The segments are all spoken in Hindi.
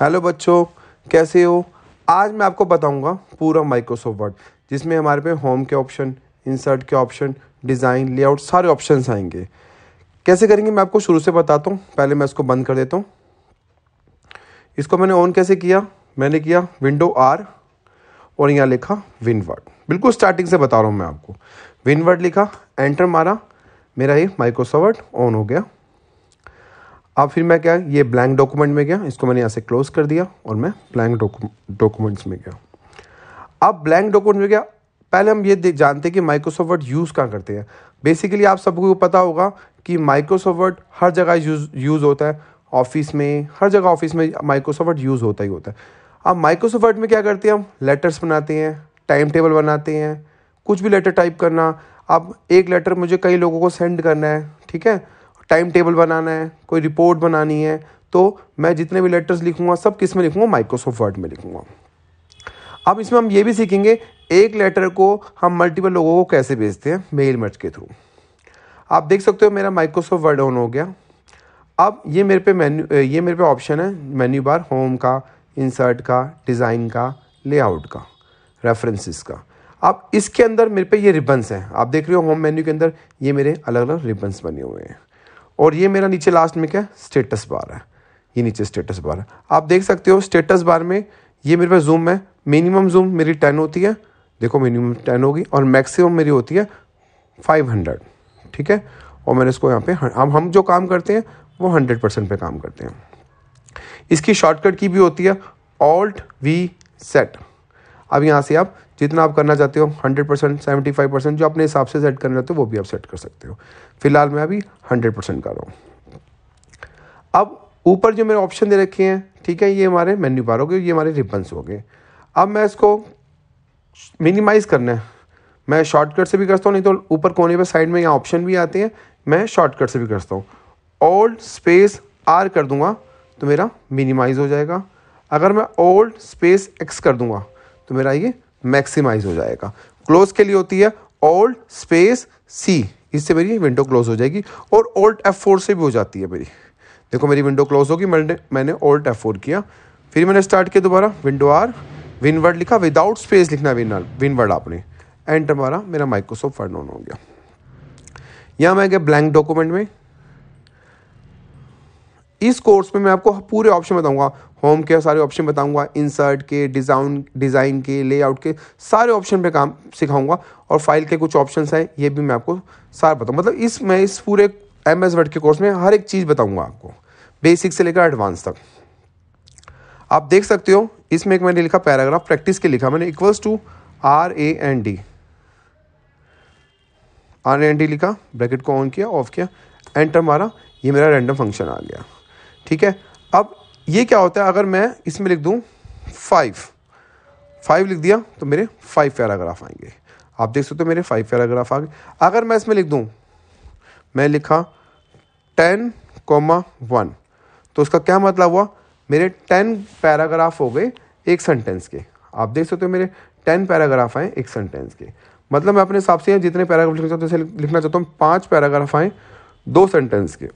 हेलो बच्चों कैसे हो आज मैं आपको बताऊंगा पूरा माइक्रोसॉफ्ट वर्ड जिसमें हमारे पे होम के ऑप्शन इंसर्ट के ऑप्शन डिज़ाइन लेआउट सारे ऑप्शन आएंगे कैसे करेंगे मैं आपको शुरू से बताता हूँ पहले मैं इसको बंद कर देता हूँ इसको मैंने ऑन कैसे किया मैंने किया विंडो आर और यहाँ लिखा विनवर्ड बिल्कुल स्टार्टिंग से बता रहा हूँ मैं आपको विनवर्ड लिखा एंटर मारा मेरा ये माइक्रोसॉफ्ट ऑन हो गया अब फिर मैं क्या ये ब्लैंक डॉक्यूमेंट में गया इसको मैंने यहाँ से क्लोज कर दिया और मैं ब्लैंक डॉक्यूमेंट्स में गया अब ब्लैंक डॉक्यूमेंट में गया पहले हम ये जानते हैं कि माइक्रोसॉफ्ट वर्ड यूज़ कहाँ करते हैं बेसिकली आप सबको पता होगा कि माइक्रोसॉफ्ट वर्ड हर जगह यूज यूज़ होता है ऑफिस में हर जगह ऑफिस में माइक्रोसॉफ्ट वर्ड यूज़ होता ही होता है अब माइक्रोसॉफ्ट वर्ड में क्या करते हैं हम लेटर्स बनाते हैं टाइम टेबल बनाते हैं कुछ भी लेटर टाइप करना अब एक लेटर मुझे कई लोगों को सेंड करना है ठीक है टाइम टेबल बनाना है कोई रिपोर्ट बनानी है तो मैं जितने भी लेटर्स लिखूंगा सब किस में लिखूँगा माइक्रोसॉफ्ट वर्ड में लिखूंगा अब इसमें हम ये भी सीखेंगे एक लेटर को हम मल्टीपल लोगों को कैसे भेजते हैं मेल मर्ज के थ्रू आप देख सकते हो मेरा माइक्रोसॉफ्ट वर्ड ऑन हो गया अब ये मेरे पे मेन्यू ये मेरे पे ऑप्शन है मेन्यू बार होम का इंसर्ट का डिज़ाइन का लेआउट का रेफरेंसेस का अब इसके अंदर मेरे पे ये रिबन्स हैं आप देख रहे हो होम मेन्यू के अंदर ये मेरे अलग अलग रिबन्स बने हुए हैं और ये मेरा नीचे लास्ट में क्या है स्टेटस बार है ये नीचे स्टेटस बार है आप देख सकते हो स्टेटस बार में ये मेरे पास जूम है मिनिमम जूम मेरी टेन होती है देखो मिनिमम टेन होगी और मैक्सिमम मेरी होती है फाइव हंड्रेड ठीक है और मैंने इसको यहाँ पे अब हम जो काम करते हैं वो हंड्रेड परसेंट पर काम करते हैं इसकी शॉर्टकट की भी होती है ऑल्ट वी सेट अब यहाँ से आप जितना आप करना चाहते हो hundred percent seventy five percent जो अपने हिसाब से सेट करना चाहते हो वो भी आप सेट कर सकते हो फिलहाल मैं अभी हंड्रेड परसेंट कर रहा हूँ अब ऊपर जो मेरे ऑप्शन दे रखे हैं ठीक है ये हमारे मेन्यू बार हो गए ये हमारे रिबन्स हो गए अब मैं इसको मिनिमाइज़ करना है मैं शॉर्टकट से भी करता हूँ नहीं तो ऊपर कोने पर साइड में यहाँ ऑप्शन भी आते हैं मैं शॉर्टकट से भी करता हूँ ओल्ड स्पेस आर कर दूँगा तो मेरा मिनिमाइज़ हो जाएगा अगर मैं ओल्ड स्पेस एक्स कर दूँगा तो मेरा ये मैक्सिमाइज हो जाएगा क्लोज के लिए होती है ओल्ड स्पेस सी इससे मेरी विंडो क्लोज हो जाएगी और ओल्ट एफ फोर से भी हो जाती है मेरी देखो मेरी विंडो क्लोज होगी मैंने मैंने ओल्ट एफ फोर किया फिर मैंने स्टार्ट किया दोबारा विंडो आर विनवर्ड लिखा विदाउट स्पेस लिखना विन विनवर्ड आपने एंटर मारा मेरा माइक्रोसॉफ्ट वर्ड ऑन हो गया यहाँ मैं गया ब्लैंक डॉक्यूमेंट में इस कोर्स में मैं आपको पूरे ऑप्शन बताऊंगा होम के सारे ऑप्शन बताऊंगा इंसर्ट के डिजाउन डिज़ाइन के लेआउट के सारे ऑप्शन पे काम सिखाऊंगा और फाइल के कुछ ऑप्शन हैं ये भी मैं आपको सारे बताऊँ मतलब इस मैं इस पूरे एम एस वर्ड के कोर्स में हर एक चीज़ बताऊँगा आपको बेसिक से लेकर एडवांस तक आप देख सकते हो इसमें एक मैंने लिखा पैराग्राफ प्रैक्टिस के लिखा मैंने equals to R A N D R N D लिखा ब्रैकेट को ऑन किया ऑफ किया एंटर मारा ये मेरा रैंडम फंक्शन आ गया ठीक है अब ये क्या होता है अगर मैं इसमें लिख दूँ फाइव फाइव लिख दिया तो मेरे फाइव पैराग्राफ आएंगे आप देख सकते हो मेरे फाइव पैराग्राफ आ गए अगर मैं इसमें लिख दूँ मैं लिखा टेन कोमा वन तो उसका क्या मतलब हुआ मेरे टेन पैराग्राफ हो गए एक सेंटेंस के आप देख सकते हो मेरे टेन पैराग्राफ आए एक सेंटेंस के मतलब मैं अपने हिसाब से जितने पैराग्राफ लिखना चाहता हूँ लिखना चाहता हूँ पाँच पैराग्राफ आए दो सेंटेंस के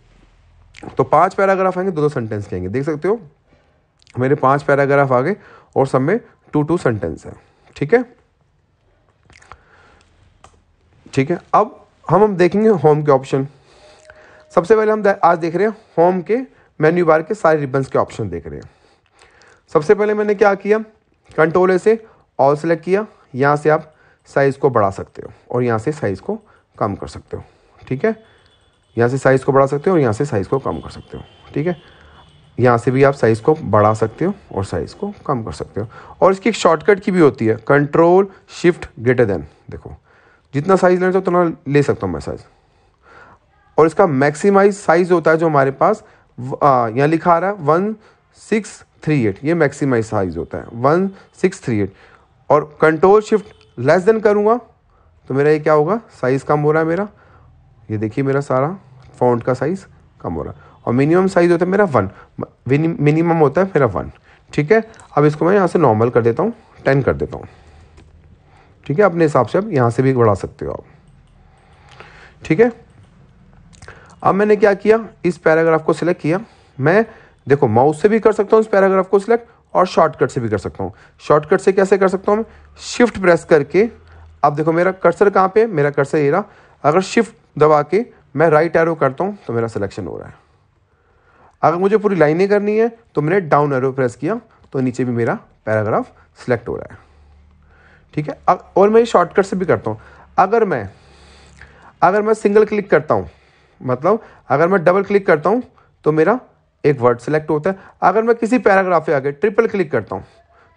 तो पांच पैराग्राफ आएंगे दो दो सेंटेंस के आएंगे देख सकते हो मेरे पांच पैराग्राफ आ गए और सब में टू टू सेंटेंस है ठीक है ठीक है अब हम हम देखेंगे होम के ऑप्शन सबसे पहले हम आज देख रहे हैं होम के मेन्यू बार के सारे रिबन्स के ऑप्शन देख रहे हैं सबसे पहले मैंने क्या किया कंट्रोल से ऑल सेलेक्ट किया यहाँ से आप साइज़ को बढ़ा सकते हो और यहाँ से साइज़ को कम कर सकते हो ठीक है यहाँ से साइज़ को बढ़ा सकते हो और यहाँ से साइज़ को कम कर सकते हो ठीक है यहाँ से भी आप साइज़ को बढ़ा सकते हो और साइज़ को कम कर सकते हो और इसकी एक शॉर्टकट की भी होती है कंट्रोल शिफ्ट ग्रेटर देन देखो जितना साइज़ लेना चाहो उतना ले सकता हूँ मैं साइज़ और इसका मैक्सिमाइज साइज़ होता है जो हमारे पास यहाँ लिखा आ रहा है वन सिक्स थ्री एट ये मैक्सिमाइज साइज़ होता है वन सिक्स थ्री एट और कंट्रोल शिफ्ट लेस देन करूँगा तो मेरा ये क्या होगा साइज़ कम हो रहा है मेरा ये देखिए मेरा सारा फॉन्ट का साइज़ कम हो रहा और मिनिमम साइज़ होता है मेरा वन मिनिमम होता है मेरा वन ठीक है अब इसको मैं यहाँ से नॉर्मल कर देता हूँ टेन कर देता हूँ ठीक है अपने हिसाब से अब यहाँ से भी बढ़ा सकते हो आप ठीक है अब मैंने क्या किया इस पैराग्राफ को सिलेक्ट किया मैं देखो माउस से भी कर सकता हूँ इस पैराग्राफ को सिलेक्ट और शॉर्टकट से भी कर सकता हूँ शॉर्टकट से कैसे कर सकता हूँ मैं शिफ्ट प्रेस करके अब देखो मेरा कर्सर कहाँ पे मेरा कर्सर ये रहा अगर शिफ्ट दबा के मैं राइट एरो करता हूँ तो मेरा सिलेक्शन हो रहा है अगर मुझे पूरी लाइनें करनी है तो मैंने डाउन एरो प्रेस किया तो नीचे भी मेरा पैराग्राफ सिलेक्ट हो रहा है ठीक है और मैं ये शॉर्टकट से भी करता हूँ अगर मैं अगर मैं सिंगल क्लिक करता हूँ मतलब अगर मैं डबल क्लिक करता हूँ तो मेरा एक वर्ड सेलेक्ट होता है अगर मैं किसी पैराग्राफ पे आगे ट्रिपल क्लिक करता हूँ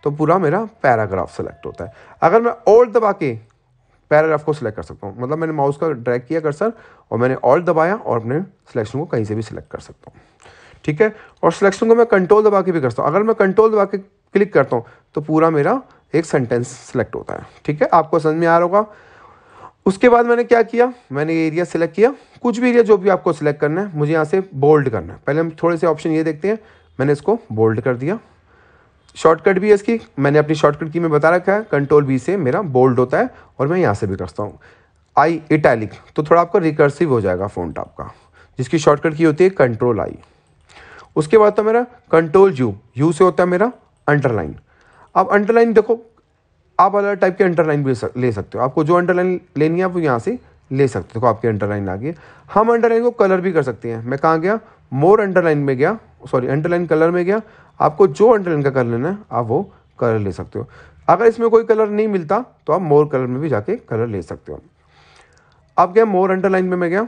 तो पूरा मेरा पैराग्राफ सेलेक्ट होता है अगर मैं और दबा के पैराग्राफ को सिलेक्ट कर सकता हूँ मतलब मैंने माउस का ड्रैग किया कर्सर और मैंने ऑल दबाया और अपने सिलेक्शन को कहीं से भी सिलेक्ट कर सकता हूँ ठीक है और सिलेक्शन को मैं कंट्रोल दबा के भी कर सकता हूँ अगर मैं कंट्रोल दबा के क्लिक करता हूँ तो पूरा मेरा एक सेंटेंस सिलेक्ट होता है ठीक है आपको समझ में आ रहा होगा उसके बाद मैंने क्या किया मैंने ये एरिया सेलेक्ट किया कुछ भी एरिया जो भी आपको सिलेक्ट करना है मुझे यहाँ से बोल्ड करना है पहले हम थोड़े से ऑप्शन ये देखते हैं मैंने इसको बोल्ड कर दिया शॉर्टकट भी है इसकी मैंने अपनी शॉर्टकट की में बता रखा है कंट्रोल बी से मेरा बोल्ड होता है और मैं यहाँ से भी करता हूँ आई इटैलिक तो थोड़ा आपका रिकर्सिव हो जाएगा फोन टाप का जिसकी शॉर्टकट की होती है कंट्रोल आई उसके बाद तो मेरा कंट्रोल यू यू से होता है मेरा अंडरलाइन अब अंडरलाइन देखो आप अलग टाइप के अंडरलाइन भी ले सकते हो आपको जो अंडरलाइन लेनी है आप यहाँ से ले सकते हो देखो आपकी अंडरलाइन आ गई हम अंडरलाइन को कलर भी कर सकते हैं मैं कहाँ गया मोर अंडरलाइन में गया सॉरी अंडरलाइन कलर में गया आपको जो अंडरलाइन का कलर लेना है आप वो कलर ले सकते हो अगर इसमें कोई कलर नहीं मिलता तो आप मोर कलर में भी जाके कलर ले सकते हो आप गया मोर अंडरलाइन में मैं गया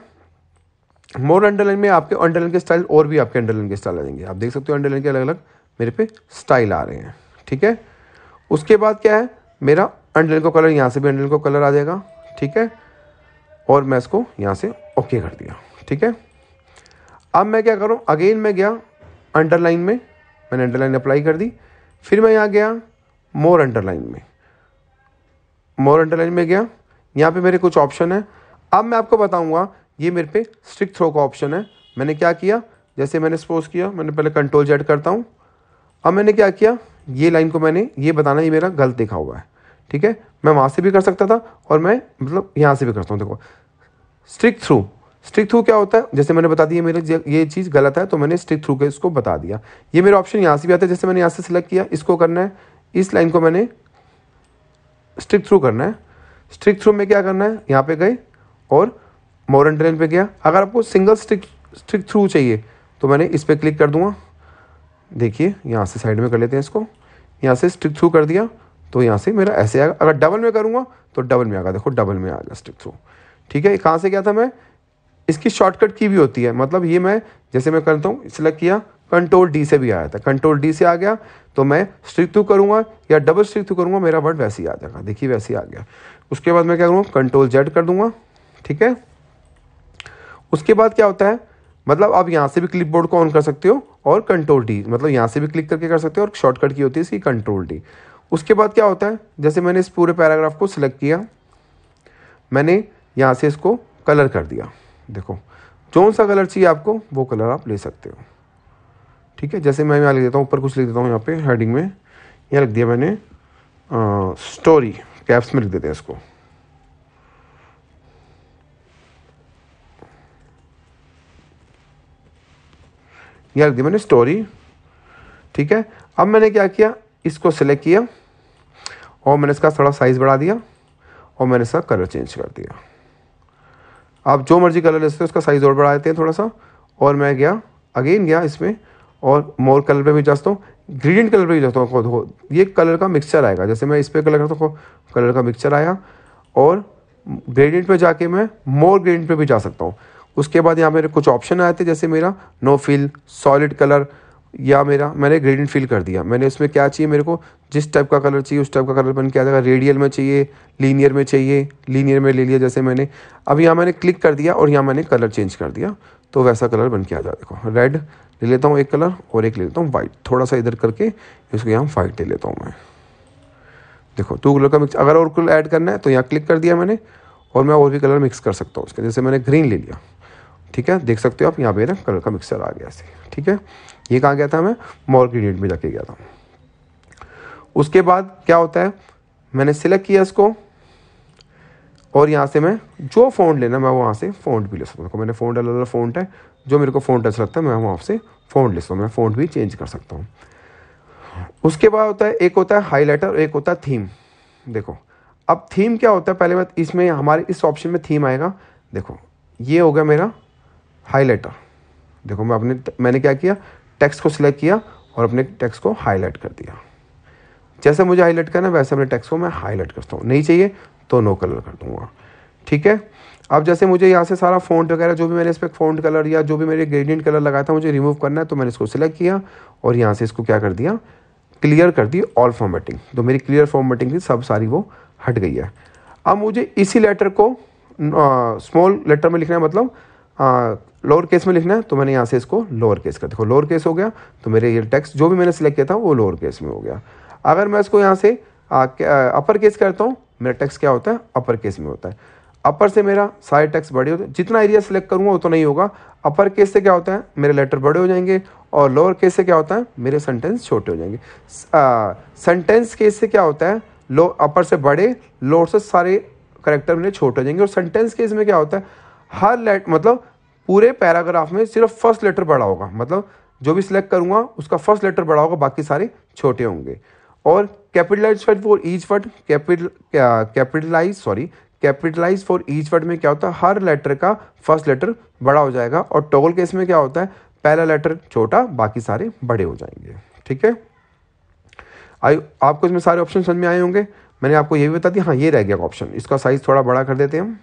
मोर अंडरलाइन में आपके अंडरलाइन के स्टाइल और भी आपके अंडरलाइन के स्टाइल आ जाएंगे आप देख सकते हो अंडरलाइन के अलग अलग मेरे पे स्टाइल आ रहे हैं ठीक है उसके बाद क्या है मेरा अंडरलाइन का कलर यहाँ से भी अंडरलाइन का कलर आ जाएगा ठीक है और मैं इसको यहाँ से ओके कर दिया ठीक है अब मैं क्या करूँ अगेन मैं गया अंडरलाइन में मैंने अंडरलाइन अप्लाई कर दी फिर मैं यहाँ गया मोर अंडरलाइन में मोर अंडरलाइन में गया यहाँ पे मेरे कुछ ऑप्शन है अब मैं आपको बताऊँगा ये मेरे पे स्ट्रिक थ्रो का ऑप्शन है मैंने क्या किया जैसे मैंने सपोज किया मैंने पहले कंट्रोल जेड करता हूँ अब मैंने क्या किया ये लाइन को मैंने ये बताना ये मेरा गलत देखा हुआ है ठीक है मैं वहाँ से भी कर सकता था और मैं मतलब यहाँ से भी करता हूँ देखो स्ट्रिक थ्रू स्ट्रिक थ्रू क्या होता है जैसे मैंने बता दिया मेरे ये चीज़ गलत है तो मैंने स्ट्रिक थ्रू के इसको बता दिया ये मेरा ऑप्शन यहाँ से भी आता है जैसे मैंने यहाँ से सिलेक्ट किया इसको करना है इस लाइन को मैंने स्ट्रिक थ्रू करना है स्ट्रिक थ्रू में क्या करना है यहाँ पे गए और मॉडर्न ट्रेन पे गया अगर आपको सिंगल स्ट्रिक स्ट्रिक थ्रू चाहिए तो मैंने इस पर क्लिक कर दूंगा देखिए यहाँ से साइड में कर लेते हैं इसको यहाँ से स्ट्रिक थ्रू कर दिया तो यहाँ से मेरा ऐसे आएगा अगर डबल में करूँगा तो डबल में आएगा देखो डबल में आएगा स्ट्रिक थ्रू ठीक है कहाँ से गया था मैं इसकी शॉर्टकट की भी होती है मतलब ये मैं जैसे मैं करता हूँ सिलेक्ट किया कंट्रोल डी से भी आया था कंट्रोल डी से आ गया तो मैं स्ट्रिक थ्रू करूंगा या डबल स्ट्रिक थ्रू करूंगा मेरा वर्ड वैसे ही आ जाएगा देखिए वैसे ही आ गया उसके बाद मैं क्या करूँगा कंट्रोल जेड कर दूंगा ठीक है उसके बाद क्या होता है मतलब आप यहाँ से भी क्लिप बोर्ड को ऑन कर सकते हो और कंट्रोल डी मतलब यहाँ से भी क्लिक करके कर सकते हो और शॉर्टकट की होती है इसकी कंट्रोल डी उसके बाद क्या होता है जैसे मैंने इस पूरे पैराग्राफ को सिलेक्ट किया मैंने यहाँ से इसको कलर कर दिया देखो कौन सा कलर चाहिए आपको वो कलर आप ले सकते हो ठीक है जैसे मैं यहाँ लिख देता हूँ ऊपर कुछ लिख देता हूँ यहाँ पे हेडिंग में यहाँ लिख दिया मैंने आ, स्टोरी कैप्स में लिख देते हैं इसको यहाँ लिख दिया मैंने स्टोरी ठीक है अब मैंने क्या किया इसको सेलेक्ट किया और मैंने इसका थोड़ा साइज़ बढ़ा दिया और मैंने इसका कलर चेंज कर दिया आप जो मर्जी कलर ले सकते हो उसका साइज़ और बढ़ा देते हैं थोड़ा सा और मैं गया अगेन गया इसमें और मोर कलर पे भी जाता हूँ ग्रीडियंट कलर पे भी जाता हूँ ये कलर का मिक्सचर आएगा जैसे मैं इस पर कलर करता हूँ कलर का मिक्सचर आया और ग्रेडियंट पे जाके मैं मोर ग्रेडियंट पे भी जा सकता हूँ उसके बाद यहाँ मेरे कुछ ऑप्शन आए थे जैसे मेरा नो फिल सॉलिड कलर या मेरा मैंने ग्रेडियंट फिल कर दिया मैंने उसमें क्या चाहिए मेरे को जिस टाइप का कलर चाहिए उस टाइप का कलर बन के आ जाएगा रेडियल में चाहिए लीनियर में चाहिए लीनियर में ले लिया जैसे मैंने अब यहाँ मैंने क्लिक कर दिया और यहाँ मैंने कलर चेंज कर दिया तो वैसा कलर बन के आ जाएगा देखो रेड ले लेता हूँ एक कलर और एक ले लेता हूँ वाइट थोड़ा सा इधर करके इसको यहाँ वाइट ले लेता हूँ मैं देखो टू कलर का मिक्स अगर और कलर ऐड करना है तो यहाँ क्लिक कर दिया मैंने और मैं और भी कलर मिक्स कर सकता हूँ उसके जैसे मैंने ग्रीन ले लिया ठीक है देख सकते हो आप यहाँ पे ना कलर का मिक्सर आ गया ठीक है ये कहाँ गया था मैं मॉल ग्रेडियंट में जाके गया था उसके बाद क्या होता है मैंने सिलेक्ट किया इसको और यहाँ से मैं जो फोन लेना मैं वहाँ से फोन भी ले सकता हूँ मैंने फोन अलग अलग फोन है जो मेरे को फोन अच्छा लगता है मैं वहाँ से फोन ले सकता हूँ मैं फोन भी चेंज कर सकता हूँ उसके बाद होता है एक होता है हाईलाइटर और एक होता है थीम देखो अब थीम क्या होता है पहले बात इसमें हमारे इस ऑप्शन में थीम आएगा देखो ये हो गया मेरा हाईलाइटर देखो मैं अपने मैंने क्या किया टेक्स्ट को सिलेक्ट किया और अपने टेक्स्ट को हाईलाइट कर दिया जैसे मुझे हाईलाइट करना है वैसे अपने टेक्स्ट को मैं हाईलाइट करता हूँ नहीं चाहिए तो नो कलर कर दूँगा ठीक है अब जैसे मुझे यहाँ से सारा फ़ॉन्ट वगैरह जो भी मैंने इस पर फ़ॉन्ट कलर या जो भी मेरे ग्रेडियंट कलर लगाया था मुझे रिमूव करना है तो मैंने इसको सिलेक्ट किया और यहाँ से इसको क्या कर दिया क्लियर कर दी ऑल फॉर्मेटिंग तो मेरी क्लियर फॉर्मेटिंग थी सब सारी वो हट गई है अब मुझे इसी लेटर को स्मॉल लेटर में लिखना है मतलब लोअर केस में लिखना है तो मैंने यहाँ से इसको लोअर केस कर देखो लोअर केस हो गया तो मेरे ये टेक्स्ट जो भी मैंने सेलेक्ट किया था वो लोअर केस में हो गया अगर मैं इसको यहाँ से अपर केस करता हूँ मेरा टेक्स्ट क्या होता है अपर केस में होता है अपर से मेरा सारे टेक्स्ट बड़े होते हैं जितना एरिया सेलेक्ट करूँगा वो तो नहीं होगा अपर केस से क्या होता है मेरे लेटर बड़े हो जाएंगे और लोअर केस से क्या होता है मेरे सेंटेंस छोटे हो जाएंगे सेंटेंस केस से क्या होता है लो अपर से बड़े लोअर से सारे करेक्टर मेरे छोटे हो जाएंगे और सेंटेंस केस में क्या होता है हर लेट मतलब पूरे पैराग्राफ में सिर्फ फर्स्ट लेटर बड़ा होगा मतलब जो भी सिलेक्ट करूंगा उसका फर्स्ट लेटर बड़ा होगा बाकी सारे छोटे होंगे और capitalize word for each word capital capitalize sorry capitalize for each word में क्या होता है हर लेटर का फर्स्ट लेटर बड़ा हो जाएगा और टोगल केस में क्या होता है पहला लेटर छोटा बाकी सारे बड़े हो जाएंगे ठीक है आई आपको इसमें सारे ऑप्शन समझ में आए होंगे मैंने आपको ये भी बता दिया हाँ ये रह गया ऑप्शन इसका साइज थोड़ा बड़ा कर देते हैं हम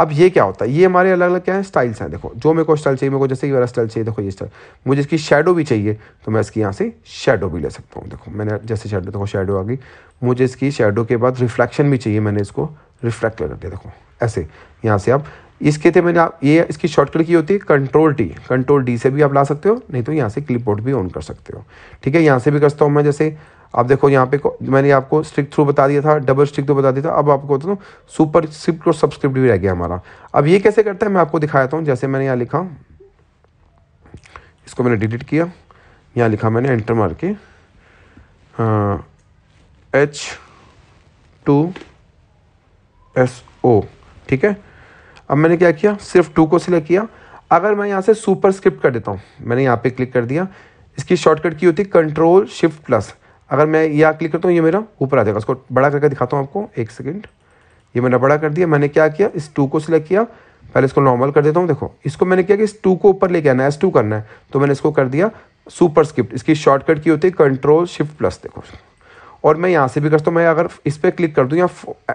अब ये क्या होता है ये हमारे अलग अलग क्या है स्टाइल्स हैं देखो जो मेरे को स्टाइल चाहिए मेरे को जैसे ये वाला स्टाइल चाहिए देखो ये स्टाइल मुझे इसकी शेडो भी चाहिए तो मैं इसकी यहाँ से शेडो भी ले सकता हूँ देखो मैंने जैसे शेडो देखो शेडो आ गई मुझे इसकी शेडो के बाद रिफ्लेक्शन भी चाहिए मैंने इसको रिफ्लेक्ट कर दिया देखो ऐसे यहाँ से आप इसके थे मैंने आप ये इसकी शॉर्टकट की होती है कंट्रोल टी कंट्रोल डी से भी आप ला सकते हो नहीं तो यहाँ से क्लिपबोर्ड भी ऑन कर सकते हो ठीक है यहाँ से भी करता हूँ मैं जैसे आप देखो यहाँ पे मैंने आपको स्ट्रिक थ्रू बता दिया था डबल स्ट्रिक तो बता दिया था अब आपको बता दो सुपर स्क्रिप्ट और सब्सक्रिप्ट भी रह गया हमारा अब ये कैसे करता है मैं आपको दिखाया हूँ जैसे मैंने यहाँ लिखा इसको मैंने डिलीट किया यहाँ लिखा मैंने एंटर मार के एच टू एस ओ ठीक है अब मैंने क्या किया सिर्फ टू को सिलेक्ट किया अगर मैं यहाँ से सुपर स्क्रिप्ट कर देता हूँ मैंने यहाँ पे क्लिक कर दिया इसकी शॉर्टकट की होती है कंट्रोल शिफ्ट प्लस अगर मैं यहाँ क्लिक करता हूँ ये मेरा ऊपर आ जाएगा उसको बड़ा करके दिखाता हूँ आपको एक सेकेंड ये मैंने बड़ा कर दिया मैंने क्या किया इस टू को सिलेक्ट किया पहले इसको नॉर्मल कर देता हूँ देखो इसको मैंने किया कि इस टू को ऊपर लेके आना है एस टू करना है तो मैंने इसको कर दिया सुपर स्क्रिप्ट इसकी शॉर्टकट की होती है कंट्रोल शिफ्ट प्लस देखो और मैं यहाँ से भी करता हूँ मैं अगर इस पर क्लिक कर दूँ या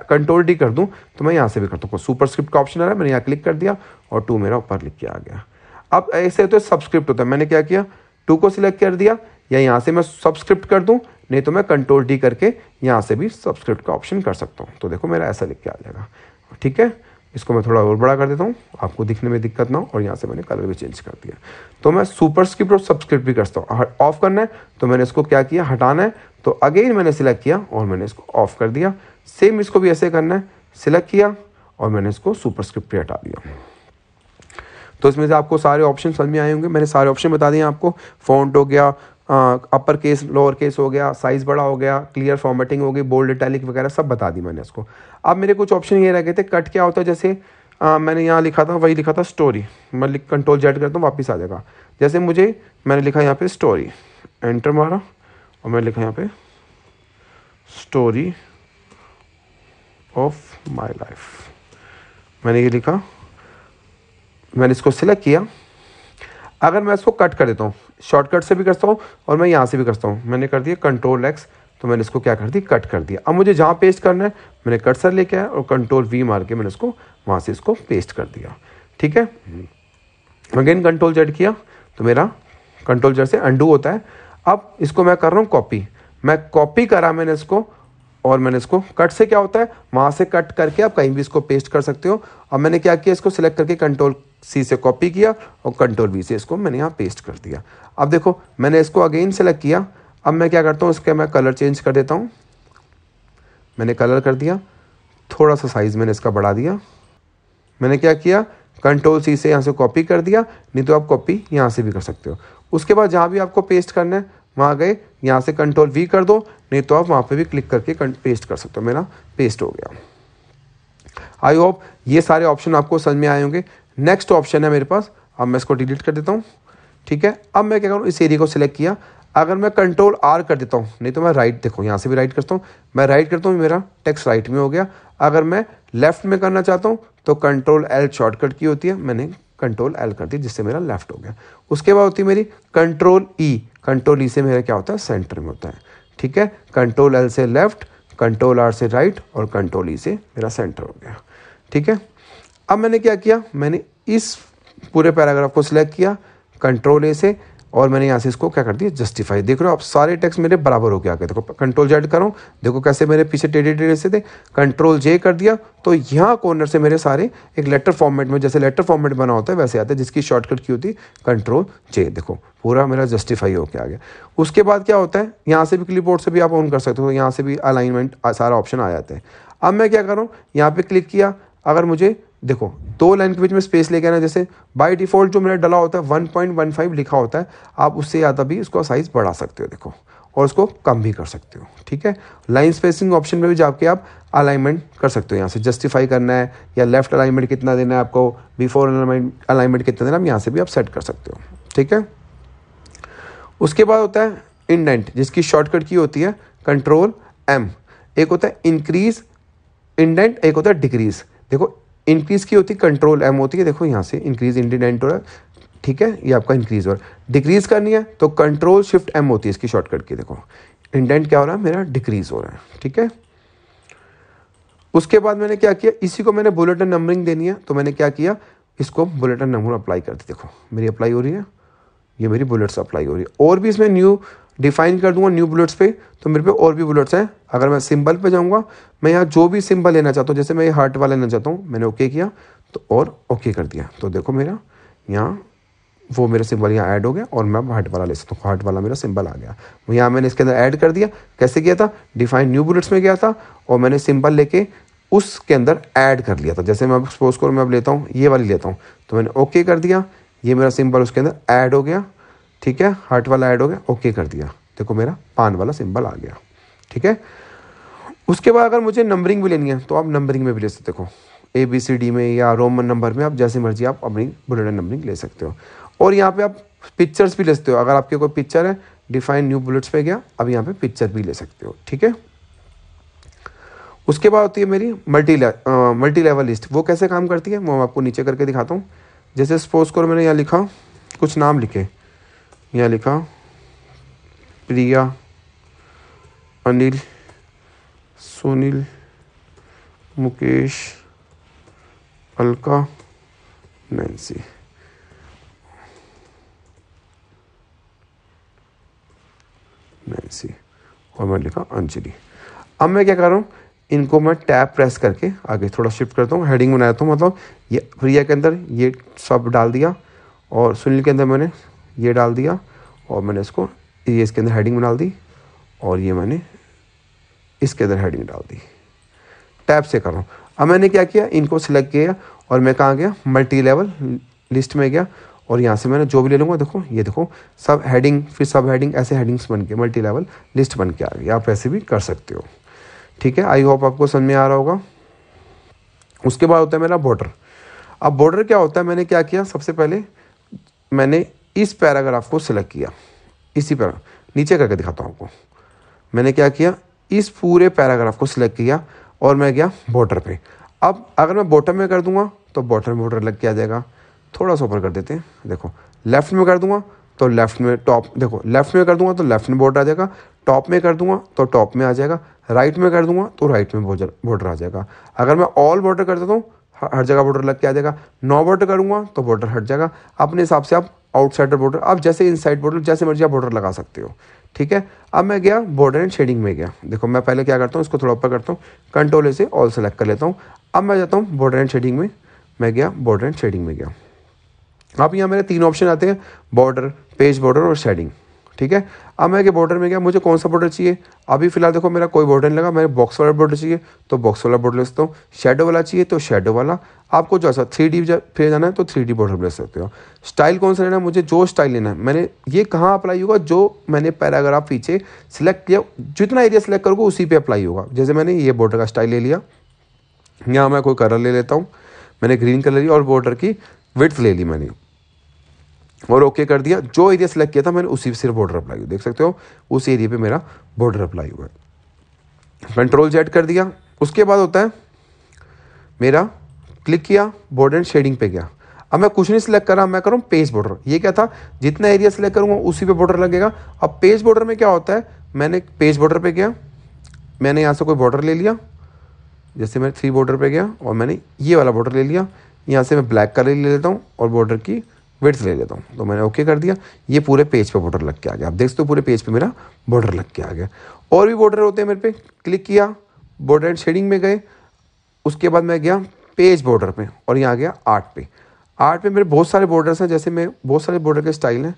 कंट्रोल डी कर दूँ तो मैं यहाँ से भी करता हूँ सुपर स्क्रिप्ट का ऑप्शन आ रहा है मैंने यहाँ क्लिक कर दिया और टू मेरा ऊपर लिख के आ गया अब ऐसे तो सब्सक्रिप्ट होता है मैंने क्या किया टू को सिलेक्ट कर दिया या यहाँ से मैं सब्सक्रिप्ट कर दूँ नहीं तो मैं कंट्रोल डी करके यहाँ से भी सब्सक्रिप्ट का ऑप्शन कर सकता हूँ तो देखो मेरा ऐसा लिख के आ जाएगा ठीक है इसको मैं थोड़ा और बड़ा कर देता हूँ आपको दिखने में दिक्कत ना हो और यहाँ से मैंने कलर भी चेंज कर दिया तो मैं सुपर स्क्रिप्ट और सबस्क्रिप्ट भी करता हूँ ऑफ करना है तो मैंने इसको क्या किया हटाना है तो अगेन मैंने सिलेक्ट किया और मैंने इसको ऑफ कर दिया सेम इसको भी ऐसे करना है सिलेक्ट किया और मैंने इसको सुपर स्क्रिप्ट भी हटा दिया तो इसमें से आपको सारे ऑप्शन समझ में आए होंगे मैंने सारे ऑप्शन बता दिए आपको फ़ॉन्ट हो गया अपर केस लोअर केस हो गया साइज़ बड़ा हो गया क्लियर फॉर्मेटिंग हो गई बोल्ड इटैलिक वगैरह सब बता दी मैंने उसको अब मेरे कुछ ऑप्शन ये रह गए थे कट क्या होता है जैसे आ, मैंने यहाँ लिखा था वही लिखा था स्टोरी मैं लिख कंट्रोल जेड करता हूँ वापस आ जाएगा जैसे मुझे मैंने लिखा यहाँ पे स्टोरी एंटर मारा और मैंने लिखा यहाँ पे स्टोरी ऑफ माय लाइफ मैंने ये लिखा मैंने इसको सिलेक्ट किया अगर मैं इसको कट कर देता हूँ शॉर्टकट से भी करता हूँ और मैं यहाँ से भी करता हूँ मैंने कर दिया कंट्रोल एक्स तो मैंने इसको क्या कर दिया कट कर दिया अब मुझे जहाँ पेस्ट करना है मैंने कर्सर लेके आया और कंट्रोल वी मार के मैंने इसको वहाँ से इसको पेस्ट कर दिया ठीक है अगेन कंट्रोल जेड किया तो मेरा कंट्रोल जेड से अंडू होता है अब इसको मैं कर रहा हूँ कॉपी मैं कॉपी करा मैंने इसको और मैंने इसको कट से क्या होता है वहाँ से कट करके आप कहीं भी इसको पेस्ट कर सकते हो अब मैंने क्या किया इसको सिलेक्ट करके कंट्रोल सी से कॉपी किया और कंट्रोल वी से इसको मैंने यहाँ पेस्ट कर दिया अब देखो मैंने इसको अगेन सेलेक्ट किया अब मैं क्या करता हूँ इसके मैं कलर चेंज कर देता हूँ मैंने कलर कर दिया थोड़ा सा साइज़ मैंने इसका बढ़ा दिया मैंने क्या किया कंट्रोल सी से यहाँ से कॉपी कर दिया नहीं तो आप कॉपी यहाँ से भी कर सकते हो उसके बाद जहाँ भी आपको पेस्ट करना है वहाँ गए यहाँ से कंट्रोल वी कर दो नहीं तो आप वहाँ पे भी क्लिक करके पेस्ट कर सकते हो मेरा पेस्ट हो गया आई होप ये सारे ऑप्शन आपको समझ में आए होंगे नेक्स्ट ऑप्शन है मेरे पास अब मैं इसको डिलीट कर देता हूँ ठीक है अब मैं क्या करूँ इस एरिया को सिलेक्ट किया अगर मैं कंट्रोल आर कर देता हूँ नहीं तो मैं राइट देखो यहाँ से भी राइट करता हूँ मैं राइट करता हूँ मेरा टेक्स्ट राइट में हो गया अगर मैं लेफ्ट में करना चाहता हूँ तो कंट्रोल एल शॉर्टकट की होती है मैंने कंट्रोल एल कर दी जिससे मेरा लेफ्ट हो गया उसके बाद होती है मेरी कंट्रोल ई कंट्रोल ई से मेरा क्या होता है सेंटर में होता है ठीक है कंट्रोल एल से लेफ्ट कंट्रोल आर से राइट और कंट्रोल ई e से मेरा सेंटर हो गया ठीक है अब मैंने क्या किया मैंने इस पूरे पैराग्राफ को सिलेक्ट किया कंट्रोल ए से और मैंने यहाँ से इसको क्या कर दिया जस्टिफाई देख रहे हो आप सारे टैक्स मेरे बराबर हो गया देखो कंट्रोल जेड करो देखो कैसे मेरे पीछे टेढ़े टेढ़े से थे कंट्रोल जे कर दिया तो यहाँ कॉर्नर से मेरे सारे एक लेटर फॉर्मेट में जैसे लेटर फॉर्मेट बना होता है वैसे आता है जिसकी शॉर्टकट की होती है कंट्रोल जे देखो पूरा मेरा जस्टिफाई होकर आ गया उसके बाद क्या होता है यहाँ से भी क्लिप से भी आप ऑन कर सकते हो यहाँ से भी अलाइनमेंट सारा ऑप्शन आ जाता है अब मैं क्या करूँ यहाँ पर क्लिक किया अगर मुझे देखो दो लाइन के बीच में स्पेस लेके आना जैसे बाय डिफ़ॉल्ट जो मैंने डाला होता है 1.15 लिखा होता है आप उससे ज़्यादा भी उसका साइज़ बढ़ा सकते हो देखो और उसको कम भी कर सकते हो ठीक है लाइन स्पेसिंग ऑप्शन में भी जाके आप अलाइनमेंट कर सकते हो यहाँ से जस्टिफाई करना है या लेफ्ट अलाइनमेंट कितना देना है आपको बिफोर अलाइनमेंट अलाइनमेंट कितना देना है आप यहाँ से भी आप सेट कर सकते हो ठीक है उसके बाद होता है इंडेंट जिसकी शॉर्टकट की होती है कंट्रोल एम एक होता है इंक्रीज इंडेंट एक होता है डिक्रीज देखो इंक्रीज़ की होती कंट्रोल एम होती है देखो यहाँ से इंक्रीज इंडिडेंट हो रहा है ठीक है ये आपका इंक्रीज हो रहा है डिक्रीज करनी है तो कंट्रोल शिफ्ट एम होती है इसकी शॉर्टकट की देखो इंडेंट क्या हो रहा है मेरा डिक्रीज हो रहा है ठीक है उसके बाद मैंने क्या किया इसी को मैंने बुलेटिन नंबरिंग देनी है तो मैंने क्या किया इसको बुलेटिन नंबर अप्लाई दी देखो मेरी अप्लाई हो रही है ये मेरी बुलेट्स अप्लाई हो रही है और भी इसमें न्यू डिफाइन कर दूंगा न्यू बुलेट्स पे तो मेरे पे और भी बुलेट्स हैं अगर मैं सिंबल पे जाऊंगा मैं यहाँ जो भी सिंबल लेना चाहता हूँ जैसे मैं ये हार्ट वाला लेना चाहता हूँ मैंने ओके किया तो और ओके कर दिया तो देखो मेरा यहाँ वो मेरा सिंबल यहाँ ऐड हो गया और मैं हार्ट वाला ले सकता हूँ हार्ट वाला मेरा सिंबल आ गया यहाँ मैंने इसके अंदर ऐड कर दिया कैसे किया था डिफाइन न्यू बुलेट्स में गया था और मैंने सिंबल लेके उसके अंदर ऐड कर लिया था जैसे मैं अब सपोज करो मैं अब लेता हूँ ये वाली लेता हूँ तो मैंने ओके कर दिया ये मेरा सिंबल उसके अंदर ऐड हो गया ठीक है हार्ट वाला ऐड हो गया ओके कर दिया देखो मेरा पान वाला सिंबल आ गया ठीक है उसके बाद अगर मुझे नंबरिंग भी लेनी है तो आप नंबरिंग में भी ले सकते देखो ए बी सी डी में या रोमन नंबर में आप जैसी मर्जी आप अपनी बुलेट नंबरिंग ले सकते हो और यहाँ पे आप पिक्चर्स भी ले सकते हो अगर आपके कोई पिक्चर है डिफाइन न्यू बुलेट्स पे गया अब यहाँ पे पिक्चर भी ले सकते हो ठीक है उसके बाद होती है मेरी मल्टी मल्टी लेवल लिस्ट वो कैसे काम करती है वो मैं आपको नीचे करके दिखाता हूँ जैसे स्पोर्ट्स करो मैंने यहाँ लिखा कुछ नाम लिखे यहाँ लिखा प्रिया अनिल सुनील मुकेश अलका नैन्सी नैन्सी और मैंने लिखा अंजलि अब मैं क्या कर रहा हूँ इनको मैं टैब प्रेस करके आगे थोड़ा शिफ्ट करता हूँ हेडिंग बनाया हूँ तो मतलब ये प्रिया के अंदर ये सब डाल दिया और सुनील के अंदर मैंने ये डाल दिया और मैंने इसको ये इसके अंदर हेडिंग में डाल दी और ये मैंने इसके अंदर हेडिंग डाल दी टैब से कर रहा हूँ अब मैंने क्या किया इनको सिलेक्ट किया और मैं कहाँ गया मल्टी लेवल लिस्ट में गया और यहाँ से मैंने जो भी ले लूँगा देखो ये देखो सब हेडिंग फिर सब हेडिंग ऐसे हेडिंग्स बन के मल्टी लेवल लिस्ट बन के आ गई आप ऐसे भी कर सकते हो ठीक है आई होप आपको समझ में आ रहा होगा उसके बाद होता है मेरा बॉर्डर अब बॉर्डर क्या होता है मैंने क्या किया सबसे पहले मैंने इस पैराग्राफ को सिलेक्ट किया इसी पैराग्राफ नीचे करके दिखाता हूँ आपको मैंने क्या किया इस पूरे पैराग्राफ को सिलेक्ट किया और मैं गया बॉर्डर पे अब अगर मैं बॉटम में कर दूंगा तो बॉटम बॉर्डर लग के आ जाएगा थोड़ा सा ऊपर कर देते हैं देखो लेफ्ट में कर दूंगा तो लेफ्ट में टॉप देखो लेफ्ट में कर दूंगा तो लेफ्ट में बॉर्डर आ जाएगा टॉप में कर दूंगा तो टॉप में आ जाएगा राइट में कर दूंगा तो राइट में बॉर्डर आ जाएगा अगर मैं ऑल बॉर्डर कर देता हूँ हर जगह बॉर्डर लग के आ जाएगा नौ बॉर्डर करूँगा तो बॉर्डर हट जाएगा अपने हिसाब से आप आउटसाइडर बॉर्डर आप जैसे इनसाइड बॉर्डर जैसे मर्जी आप बॉर्डर लगा सकते हो ठीक है अब मैं गया बॉर्डर एंड शेडिंग में गया देखो मैं पहले क्या करता हूँ इसको थोड़ा ऊपर करता हूँ कंट्रोल से ऑल सेलेक्ट कर लेता हूँ अब मैं जाता हूँ बॉर्डर एंड शेडिंग में मैं गया बॉर्डर एंड शेडिंग में गया अब यहाँ मेरे तीन ऑप्शन आते हैं बॉर्डर पेज बॉर्डर और शेडिंग ठीक है अब मैं के बॉर्डर में गया मुझे कौन सा बॉर्डर चाहिए अभी फिलहाल देखो मेरा कोई बॉर्डर नहीं लगा मेरे बॉक्स वाला बॉर्डर चाहिए तो बॉक्स वाला बॉर्डर ले सकता हूँ शेडो वाला चाहिए तो शेडो वाला आपको जो ऐसा थ्री डी फिर जाना है तो थ्री डी बॉर्डर ले सकते हो स्टाइल कौन सा लेना है मुझे जो स्टाइल लेना है मैंने ये कहाँ अप्लाई होगा जो मैंने पैराग्राफ पीछे सिलेक्ट किया जितना एरिया सिलेक्ट करोगे उसी पर अप्लाई होगा जैसे मैंने ये बॉर्डर का स्टाइल ले लिया यहाँ मैं कोई कलर ले लेता हूँ मैंने ग्रीन कलर लिया और बॉर्डर की विथ ले ली मैंने और ओके कर दिया जो एरिया सेलेक्ट किया था मैंने उसी पे सिर्फ बॉर्डर अप्लाई हुआ देख सकते हो उस एरिया पे मेरा बॉर्डर अप्लाई हुआ है कंट्रोल जेड कर दिया उसके बाद होता है मेरा क्लिक किया बॉर्डर एंड शेडिंग पे गया अब मैं कुछ नहीं सिलेक्ट कर रहा मैं करूँ पेज बॉर्डर ये क्या था जितना एरिया सिलेक्ट करूँगा उसी पे बॉर्डर लगेगा अब पेज बॉर्डर में क्या होता है मैंने पेज बॉर्डर पे गया मैंने यहाँ से कोई बॉर्डर ले लिया जैसे मैं थ्री बॉर्डर पे गया और मैंने ये वाला बॉर्डर ले लिया यहाँ से मैं ब्लैक कलर ले लेता हूँ और बॉर्डर की वेट्स ले लेता हूँ तो मैंने ओके कर दिया ये पूरे पेज पे बॉर्डर लग के आ गया आप देख सकते हो पूरे पेज पे मेरा बॉर्डर लग के आ गया और भी बॉर्डर होते हैं मेरे पे क्लिक किया बॉर्डर एंड शेडिंग में गए उसके बाद मैं गया पेज बॉर्डर पे और यहाँ आ गया आर्ट पे आर्ट पे मेरे बहुत सारे बॉर्डर्स हैं जैसे मैं बहुत सारे बॉर्डर के स्टाइल हैं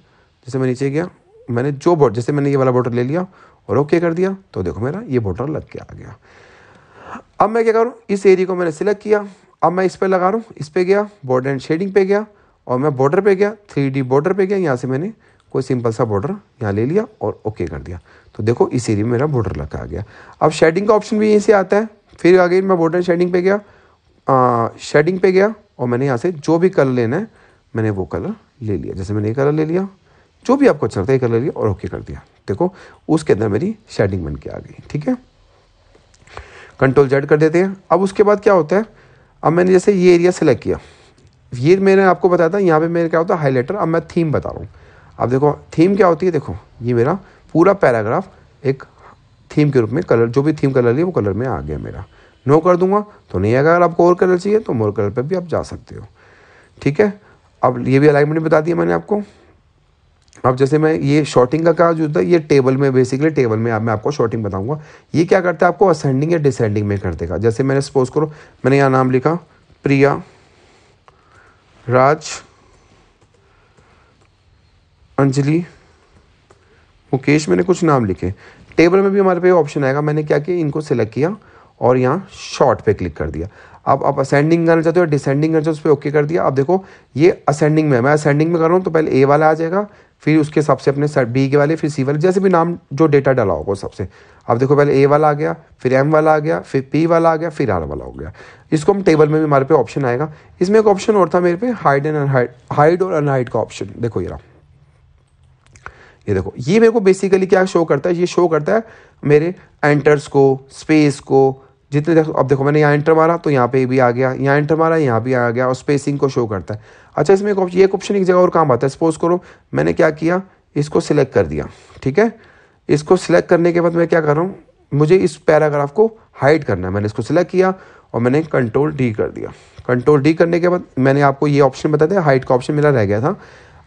जैसे मैं नीचे गया मैंने जो बॉर्डर जैसे मैंने ये वाला बॉर्डर ले लिया और ओके कर दिया तो देखो मेरा ये बॉर्डर लग के आ गया अब मैं क्या करूँ इस एरिया को मैंने सिलेक्ट किया अब मैं इस पर लगा रहा हूँ इस पर गया बॉर्डर एंड शेडिंग पे गया और मैं बॉर्डर पे गया थ्री बॉर्डर पे गया यहाँ से मैंने कोई सिंपल सा बॉर्डर यहाँ ले लिया और ओके कर दिया तो देखो इस एरिया में मेरा बॉर्डर लगा गया अब शेडिंग का ऑप्शन भी यहीं से आता है फिर आगे मैं बॉर्डर शेडिंग पे गया शेडिंग पे गया और मैंने यहाँ से जो भी कलर लेना है मैंने वो कलर ले लिया जैसे मैंने ये कलर ले लिया जो भी आपको अच्छा लगता है कलर लिया और ओके कर दिया देखो उसके अंदर मेरी शेडिंग बन के आ गई ठीक है कंट्रोल जेड कर देते हैं अब उसके बाद क्या होता है अब मैंने जैसे ये एरिया सेलेक्ट किया ये मैंने आपको बताया था यहाँ पे मेरे क्या होता है हाईलाइटर अब मैं थीम बता रहा हूँ अब देखो थीम क्या होती है देखो ये मेरा पूरा पैराग्राफ एक थीम के रूप में कलर जो भी थीम कलर लिया वो कलर में आ गया मेरा नो कर दूंगा तो नहीं आएगा अगर आपको और कलर चाहिए तो मोर कलर पर भी आप जा सकते हो ठीक है अब ये भी अलाइनमेंट बता दिया मैंने आपको अब जैसे मैं ये शॉर्टिंग का क्या जो है ये टेबल में बेसिकली टेबल में आप मैं आपको शॉर्टिंग बताऊंगा ये क्या करता है आपको असेंडिंग या डिसेंडिंग में कर देगा जैसे मैंने सपोज करो मैंने यहाँ नाम लिखा प्रिया राज अंजलि मुकेश मैंने कुछ नाम लिखे टेबल में भी हमारे पे ऑप्शन आएगा मैंने क्या किया इनको सिलेक्ट किया और यहाँ शॉर्ट पे क्लिक कर दिया अब आप असेंडिंग करना चाहते हो डिसेंडिंग करना चाहते हो उस पर ओके कर दिया अब देखो ये असेंडिंग में मैं असेंडिंग में कर रहा हूँ तो पहले ए वाला आ जाएगा फिर उसके हिसाब से अपने सर बी के वाले फिर सी वाले जैसे भी नाम जो डेटा डाला होगा सबसे अब देखो पहले ए वाला आ गया फिर एम वाला आ गया फिर पी वाला आ गया फिर आर वाला हो गया इसको हम टेबल में भी हमारे पे ऑप्शन आएगा इसमें एक ऑप्शन और था मेरे पे हाइड एंड अनहाइड हाइड और अनहाइड का ऑप्शन देखो ये रहा ये देखो ये मेरे को बेसिकली क्या शो करता है ये शो करता है मेरे एंटर्स को स्पेस को जितने देखो अब देखो मैंने यहाँ एंटर मारा तो यहाँ पे भी आ गया यहाँ एंटर मारा यहाँ भी आ गया और स्पेसिंग को शो करता है अच्छा इसमें एक एक ऑप्शन एक जगह और काम आता है सपोज करो मैंने क्या किया इसको सिलेक्ट कर दिया ठीक है इसको सिलेक्ट करने के बाद मैं क्या कर रहा हूँ मुझे इस पैराग्राफ को हाइड करना है मैंने इसको सिलेक्ट किया और मैंने कंट्रोल डी कर दिया कंट्रोल डी करने के बाद मैंने आपको ये ऑप्शन बता दिया हाइट का ऑप्शन मेरा रह गया था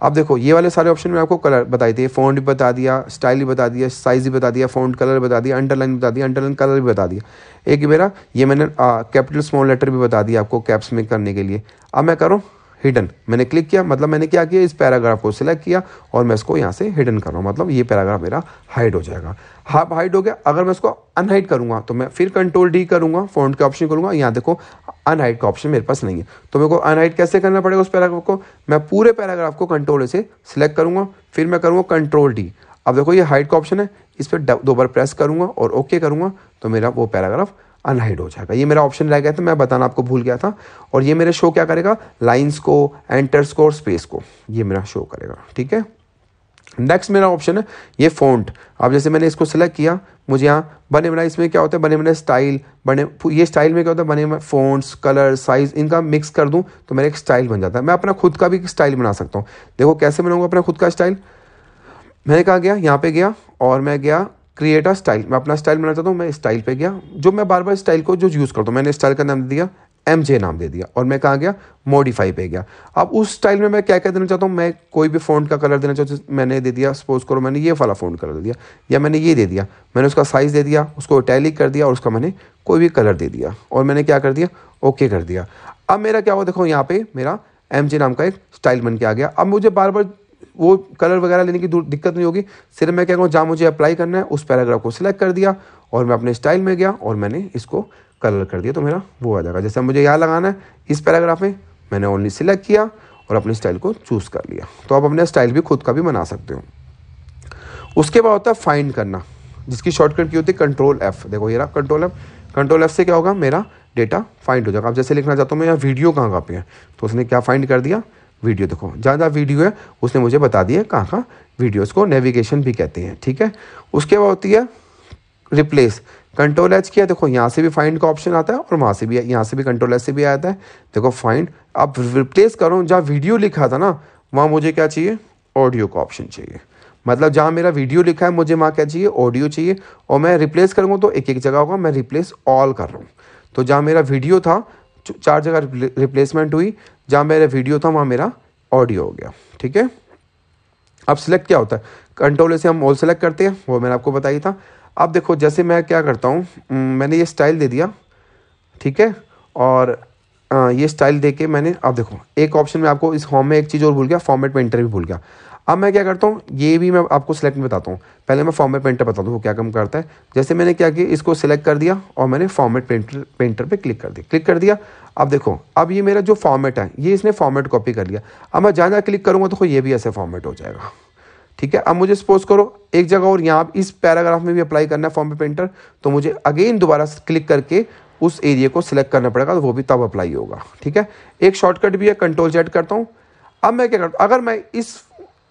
अब देखो ये वाले सारे ऑप्शन में आपको कलर बताई थी फोन भी बता दिया स्टाइल भी बता दिया साइज़ भी बता दिया फोन कलर बता दिया अंडरलाइन बता दिया अंडरलाइन कलर भी बता दिया एक मेरा ये मैंने कैपिटल स्मॉल लेटर भी बता दिया आपको कैप्स में करने के लिए अब मैं करूँ हिडन मैंने क्लिक किया मतलब मैंने क्या किया इस पैराग्राफ को सिलेक्ट किया और मैं इसको यहाँ से हिडन कर रहा हूँ मतलब ये पैराग्राफ मेरा हाइड हो जाएगा हाफ हाइड हो गया अगर मैं इसको अनहाइड करूँगा तो मैं फिर कंट्रोल डी करूँगा फ़ॉन्ट का ऑप्शन करूँगा यहाँ देखो अनहाइड का ऑप्शन मेरे पास नहीं है तो मेरे को अनहाइड कैसे करना पड़ेगा उस पैराग्राफ को मैं पूरे पैराग्राफ को कंट्रोल से सिलेक्ट करूँगा फिर मैं करूँगा कंट्रोल डी अब देखो ये हाइड का ऑप्शन है इस पर दो बार प्रेस करूँगा और ओके करूँगा तो मेरा वो पैराग्राफ अनहाइड हो जाएगा ये मेरा ऑप्शन रह गया था मैं बताना आपको भूल गया था और ये मेरे शो क्या करेगा लाइन्स को एंटर्स को और स्पेस को ये मेरा शो करेगा ठीक है नेक्स्ट मेरा ऑप्शन है ये फ़ॉन्ट अब जैसे मैंने इसको सिलेक्ट किया मुझे यहाँ बने बनाए इसमें क्या होता है बने बने स्टाइल बने ये स्टाइल में क्या होता है बने बने फ़ॉन्ट्स कलर साइज़ इनका मिक्स कर दूँ तो मेरा एक स्टाइल बन जाता है मैं अपना खुद का भी स्टाइल बना सकता हूँ देखो कैसे बनाऊंगा अपना खुद का स्टाइल मैंने कहा गया यहाँ पे गया और मैं गया क्रिएट अ स्टाइल मैं अपना स्टाइल बनाना चाहता हूँ मैं स्टाइल पे गया जो मैं बार बार स्टाइल को जो यूज़ करता हूँ मैंने स्टाइल का नाम दिया एम जे नाम दे दिया और मैं कहाँ गया मॉडिफाई पे गया अब उस स्टाइल में मैं क्या क्या देना चाहता हूँ मैं कोई भी फोन का कलर देना चाहता हूँ मैंने दे दिया सपोज करो मैंने ये वाला फोन कलर दे दिया या मैंने ये दे दिया मैंने उसका साइज़ दे दिया उसको अटैलिक कर दिया और उसका मैंने कोई भी कलर दे दिया और मैंने क्या कर दिया ओके कर दिया अब मेरा क्या हुआ देखो यहाँ पे मेरा एम जे नाम का एक स्टाइल बन के आ गया अब मुझे बार बार वो कलर वगैरह लेने की दिक्कत नहीं होगी सिर्फ मैं क्या कहूँ जहाँ मुझे अप्लाई करना है उस पैराग्राफ को सिलेक्ट कर दिया और मैं अपने स्टाइल में गया और मैंने इसको कलर कर दिया तो मेरा वो आ जाएगा जैसे मुझे यहाँ लगाना है इस पैराग्राफ में मैंने ओनली सिलेक्ट किया और अपने स्टाइल को चूज़ कर लिया तो आप अपने स्टाइल भी खुद का भी बना सकते हो उसके बाद होता है फाइंड करना जिसकी शॉर्टकट की होती है कंट्रोल एफ देखो ये रहा कंट्रोल एफ कंट्रोल एफ से क्या होगा मेरा डेटा फाइंड हो जाएगा आप जैसे लिखना चाहते हो मैं यहाँ वीडियो कहाँ का पे है तो उसने क्या फाइंड कर दिया वीडियो देखो जहाँ जहाँ वीडियो है उसने मुझे बता दिया कहाँ कहाँ वीडियोज़ को नेविगेशन भी कहते हैं ठीक है उसके बाद होती है रिप्लेस कंट्रोल एच किया देखो यहाँ से भी फाइंड का ऑप्शन आता है और वहाँ से भी यहाँ से भी कंट्रोल एच से भी आता है देखो फाइंड अब रिप्लेस करो जहाँ वीडियो लिखा था ना वहाँ मुझे क्या चाहिए ऑडियो का ऑप्शन चाहिए मतलब जहाँ मेरा वीडियो लिखा है मुझे वहाँ क्या चाहिए ऑडियो चाहिए और मैं रिप्लेस करूँगा तो एक एक जगह होगा मैं रिप्लेस ऑल कर रहा हूँ तो जहाँ मेरा वीडियो था चार जगह रिप्लेसमेंट हुई जहाँ मेरा वीडियो था वहाँ मेरा ऑडियो हो गया ठीक है अब सिलेक्ट क्या होता है कंट्रोल से हम ऑल सेलेक्ट करते हैं वो मैंने आपको बताया था अब देखो जैसे मैं क्या करता हूँ मैंने ये स्टाइल दे दिया ठीक है और आ, ये स्टाइल दे के मैंने अब देखो एक ऑप्शन में आपको इस होम में एक चीज़ और भूल गया फॉर्मेट में इंटर भी भूल गया अब मैं क्या करता हूँ ये भी मैं आपको सिलेक्ट में बताता हूँ पहले मैं फॉर्मेट पेंटर बताता हूँ वो क्या कम करता है जैसे मैंने क्या किया इसको सिलेक्ट कर दिया और मैंने फॉर्मेट पेंटर पेंटर पे क्लिक कर दिया क्लिक कर दिया अब देखो अब ये मेरा जो फॉर्मेट है ये इसने फॉर्मेट कॉपी कर लिया अब मैं जहाँ जहाँ क्लिक करूँगा तो ये भी ऐसे फॉर्मेट हो जाएगा ठीक है अब मुझे सपोज करो एक जगह और यहाँ इस पैराग्राफ में भी अप्लाई करना है फॉर्म पे पेंटर तो मुझे अगेन दोबारा क्लिक करके उस एरिया को सिलेक्ट करना पड़ेगा तो वो भी तब अप्लाई होगा ठीक है एक शॉर्टकट भी है कंट्रोल जेड करता हूँ अब मैं क्या करता हूँ अगर मैं इस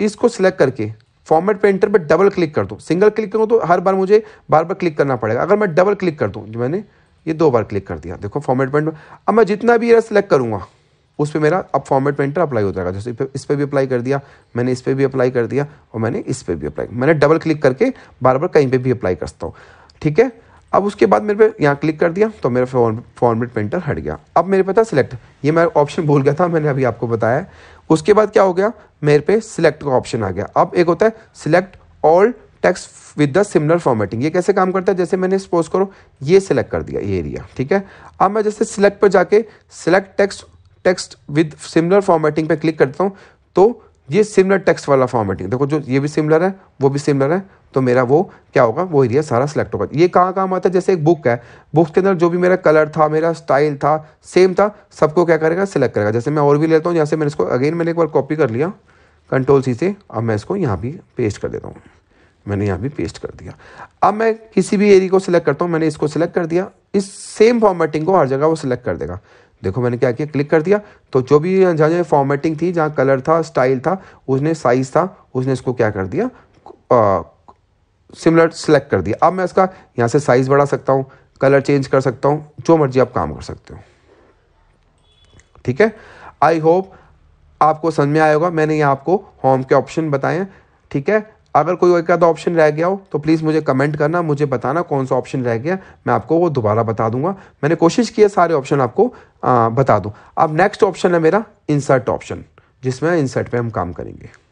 इसको सिलेक्ट करके फॉर्मेट पेंटर पर डबल क्लिक कर दो सिंगल क्लिक करूँ तो हर बार मुझे बार बार क्लिक करना पड़ेगा अगर मैं डबल क्लिक कर दूँ मैंने ये दो बार क्लिक कर दिया देखो फॉर्मेट पेंटर अब मैं जितना भी सिलेक्ट करूँगा उस पर मेरा अब फॉर्मेट पेंटर अप्लाई हो जाएगा जैसे इस पर भी अप्लाई कर दिया मैंने इस पर भी अप्लाई कर दिया और मैंने इस पर भी अप्लाई मैंने डबल क्लिक करके बार बार कहीं पर भी अप्लाई कर सकता हूँ ठीक है अब उसके बाद मेरे पे यहाँ क्लिक कर दिया तो मेरा फॉर्मेट पेंटर हट गया अब मेरे पता सेलेक्ट सिलेक्ट ये मैं ऑप्शन भूल गया था मैंने अभी आपको बताया उसके बाद क्या हो गया मेरे पे सिलेक्ट का ऑप्शन आ गया अब एक होता है select all text with the similar formatting ये कैसे काम करता है जैसे मैंने सपोज करो ये सिलेक्ट कर दिया ये एरिया ठीक है अब मैं जैसे सिलेक्ट पर जाके select text text with similar formatting पे क्लिक करता हूँ तो ये सिमिलर टेक्स्ट वाला फॉर्मेटिंग देखो जो ये भी सिमिलर है वो भी सिमिलर है तो मेरा वो क्या होगा वो एरिया सारा सेलेक्ट होगा ये कहाँ काम आता है जैसे एक बुक है बुक के अंदर जो भी मेरा कलर था मेरा स्टाइल था सेम था सबको क्या करेगा सिलेक्ट करेगा जैसे मैं और भी लेता हूँ जैसे मैंने इसको अगेन मैंने एक बार कॉपी कर लिया कंट्रोल सी से अब मैं इसको यहाँ भी पेस्ट कर देता हूँ मैंने यहाँ भी पेस्ट कर दिया अब मैं किसी भी एरिया को सिलेक्ट करता हूँ मैंने इसको सिलेक्ट कर दिया इस सेम फॉर्मेटिंग को हर जगह वो सिलेक्ट कर देगा देखो मैंने क्या किया क्लिक कर दिया तो जो भी जहाँ जहाँ फॉर्मेटिंग थी जहाँ कलर था स्टाइल था उसने साइज़ था उसने इसको क्या कर दिया सिमिलर सेलेक्ट कर दिया अब मैं इसका यहाँ से साइज़ बढ़ा सकता हूँ कलर चेंज कर सकता हूँ जो मर्जी आप काम कर सकते हो ठीक है आई होप आपको समझ में आएगा होगा मैंने यहाँ आपको होम के ऑप्शन बताए ठीक है अगर कोई एक आधा ऑप्शन रह गया हो तो प्लीज़ मुझे कमेंट करना मुझे बताना कौन सा ऑप्शन रह गया मैं आपको वो दोबारा बता दूंगा मैंने कोशिश की है सारे ऑप्शन आपको आ, बता दूँ अब नेक्स्ट ऑप्शन है मेरा इंसर्ट ऑप्शन जिसमें इंसर्ट पे हम काम करेंगे